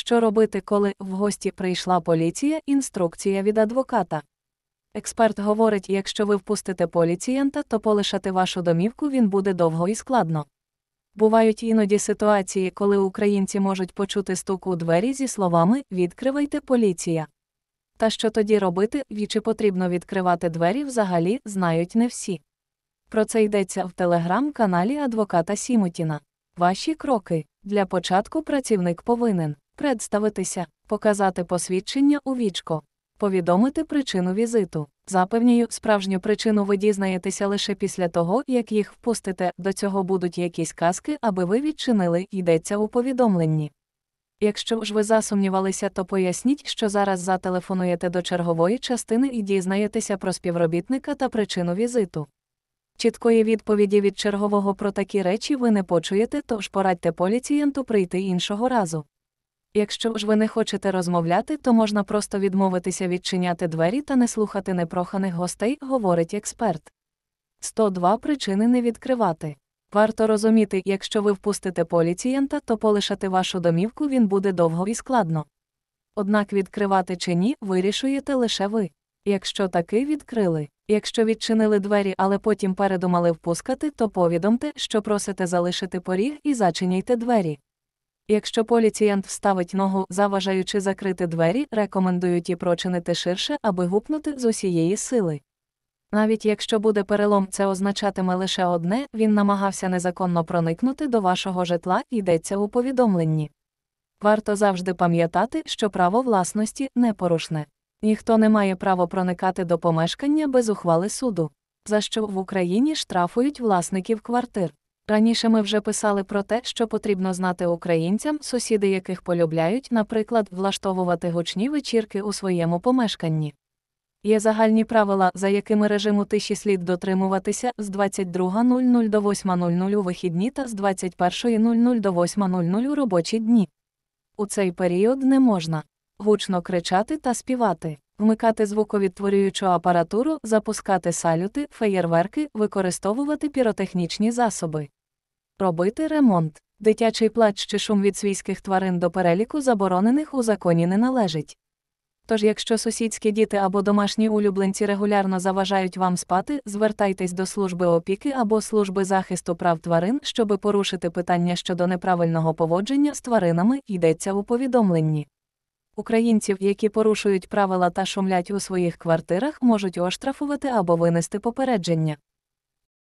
що робити, коли в гості прийшла поліція, інструкція від адвоката. Експерт говорить, якщо ви впустите поліцієнта, то полишати вашу домівку він буде довго і складно. Бувають іноді ситуації, коли українці можуть почути стук у двері зі словами Відкривайте поліція. Та що тоді робити, і чи потрібно відкривати двері взагалі знають не всі. Про це йдеться в телеграм-каналі адвоката Сімутіна. Ваші кроки для початку працівник повинен представитися, показати посвідчення у вічко, повідомити причину візиту. Запевнюю, справжню причину ви дізнаєтеся лише після того, як їх впустите, до цього будуть якісь казки, аби ви відчинили, йдеться у повідомленні. Якщо ж ви засумнівалися, то поясніть, що зараз зателефонуєте до чергової частини і дізнаєтеся про співробітника та причину візиту. Чіткої відповіді від чергового про такі речі ви не почуєте, тож порадьте поліцієнту прийти іншого разу. Якщо ж ви не хочете розмовляти, то можна просто відмовитися відчиняти двері та не слухати непроханих гостей, говорить експерт. 102 причини не відкривати. Варто розуміти, якщо ви впустите поліцієнта, то полишати вашу домівку він буде довго і складно. Однак відкривати чи ні, вирішуєте лише ви. Якщо таки відкрили, якщо відчинили двері, але потім передумали впускати, то повідомте, що просите залишити поріг і зачиняйте двері. Якщо поліціянт вставить ногу, заважаючи закрити двері, рекомендують і прочинити ширше, аби гупнути з усієї сили. Навіть якщо буде перелом, це означатиме лише одне він намагався незаконно проникнути до вашого житла, йдеться у повідомленні. Варто завжди пам'ятати, що право власності непорушне. Ніхто не має права проникати до помешкання без ухвали суду, за що в Україні штрафують власників квартир. Раніше ми вже писали про те, що потрібно знати українцям, сусіди яких полюбляють, наприклад, влаштовувати гучні вечірки у своєму помешканні. Є загальні правила, за якими режиму тиші слід дотримуватися з 22.00 до 8.00 у вихідні та з 21.00 до 8.00 у робочі дні. У цей період не можна гучно кричати та співати, вмикати звуковідтворюючу апаратуру, запускати салюти, феєрверки, використовувати піротехнічні засоби робити ремонт, дитячий плач чи шум від свійських тварин до переліку заборонених у законі не належить. Тож, якщо сусідські діти або домашні улюбленці регулярно заважають вам спати, звертайтесь до служби опіки або служби захисту прав тварин, щоби порушити питання щодо неправильного поводження з тваринами, йдеться у повідомленні. Українців, які порушують правила та шумлять у своїх квартирах, можуть оштрафувати або винести попередження.